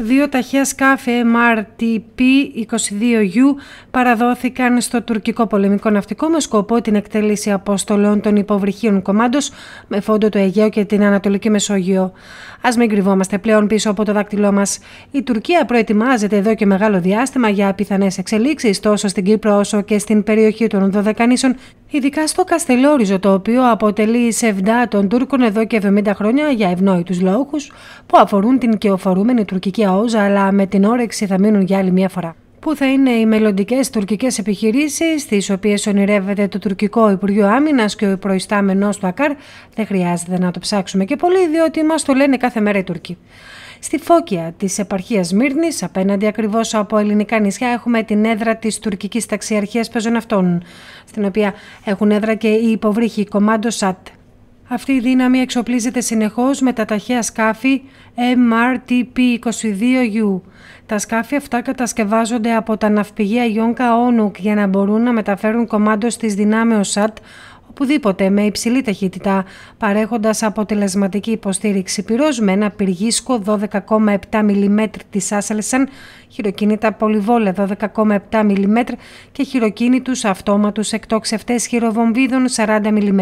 Δύο ταχεία σκάφη MRTP-22U παραδόθηκαν στο τουρκικό πολεμικό ναυτικό με σκοπό την εκτέλεση αποστολών των υποβρυχίων κομμάτων με φόντο το Αιγαίο και την Ανατολική Μεσόγειο. Ας μην κρυβόμαστε πλέον πίσω από το δάκτυλό μας. Η Τουρκία προετοιμάζεται εδώ και μεγάλο διάστημα για πιθανές εξελίξεις τόσο στην Κύπρο όσο και στην περιοχή των Δωδεκανήσων Ειδικά στο Καστελόριζο, το οποίο αποτελεί σεβδά των Τούρκων εδώ και 70 χρόνια για ευνόητους λόγου που αφορούν την κεοφορούμενη τουρκική αόζα, αλλά με την όρεξη θα μείνουν για άλλη μία φορά. Που θα είναι οι μελλοντικές τουρκικές επιχειρήσεις, τι οποίες ονειρεύεται το τουρκικό Υπουργείο Άμυνας και ο προϊστάμενο του ΑΚΑΡ, δεν χρειάζεται να το ψάξουμε και πολύ, διότι μας το λένε κάθε μέρα οι Τούρκοι. Στη Φώκια της επαρχίας Μύρνης, απέναντι ακριβώς από ελληνικά νησιά, έχουμε την έδρα της τουρκικής ταξιαρχίας πεζοναυτών, στην οποία έχουν έδρα και οι υποβρύχοι κομμάντο ΣΑΤ. Αυτή η δύναμη εξοπλίζεται συνεχώς με τα ταχαία σκάφη MRTP-22U. Τα σκάφη αυτά κατασκευάζονται από τα ναυπηγεία Ιόνκα Όνουκ για να μπορούν να μεταφέρουν κομμάντο στις δυνάμεως ΣΑΤ οπουδήποτε με υψηλή ταχύτητα, παρέχοντας αποτελεσματική υποστήριξη πυρός με ένα πυργίσκο 12,7 mm της Άσελσεν, χειροκίνητα πολυβόλε 12,7 mm και χειροκίνητους αυτόματους εκτόξευτές χειροβομβίδων 40 mm.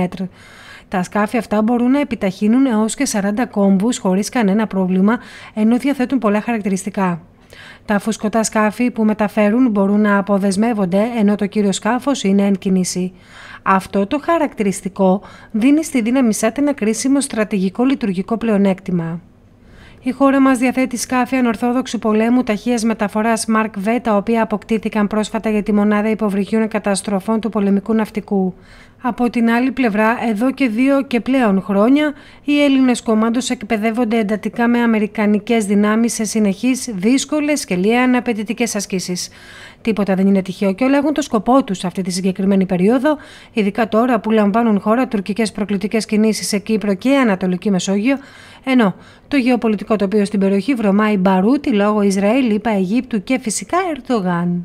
Τα σκάφη αυτά μπορούν να επιταχύνουν έως και 40 κόμβους χωρίς κανένα πρόβλημα, ενώ διαθέτουν πολλά χαρακτηριστικά. Τα φουσκωτά σκάφη που μεταφέρουν μπορούν να αποδεσμεύονται ενώ το κύριο σκάφος είναι εν κινήσει. Αυτό το χαρακτηριστικό δίνει στη δύναμη ΣΑΤ ένα κρίσιμο στρατηγικό λειτουργικό πλεονέκτημα. Η χώρα μας διαθέτει σκάφη ανορθόδοξου πολέμου ταχείας μεταφοράς Mark V, τα οποία αποκτήθηκαν πρόσφατα για τη μονάδα υποβρυχίων καταστροφών του πολεμικού ναυτικού. Από την άλλη πλευρά, εδώ και δύο και πλέον χρόνια, οι Έλληνες κομμάτων εκπαιδεύονται εντατικά με αμερικανικές δυνάμεις σε συνεχείς, δύσκολες και λίαν αναπαιτητικές ασκήσεις. Τίποτα δεν είναι τυχαίο και όλα έχουν το σκοπό τους αυτή τη συγκεκριμένη περίοδο, ειδικά τώρα που λαμβάνουν χώρα τουρκικές προκλητικές κινήσεις σε Κύπρο και Ανατολική Μεσόγειο, ενώ το γεωπολιτικό τοπίο στην περιοχή βρωμάει μπαρούτι λόγω Ισραήλ, ΙΠΑ, Αιγύπτου και φυσικά Ερτογάν.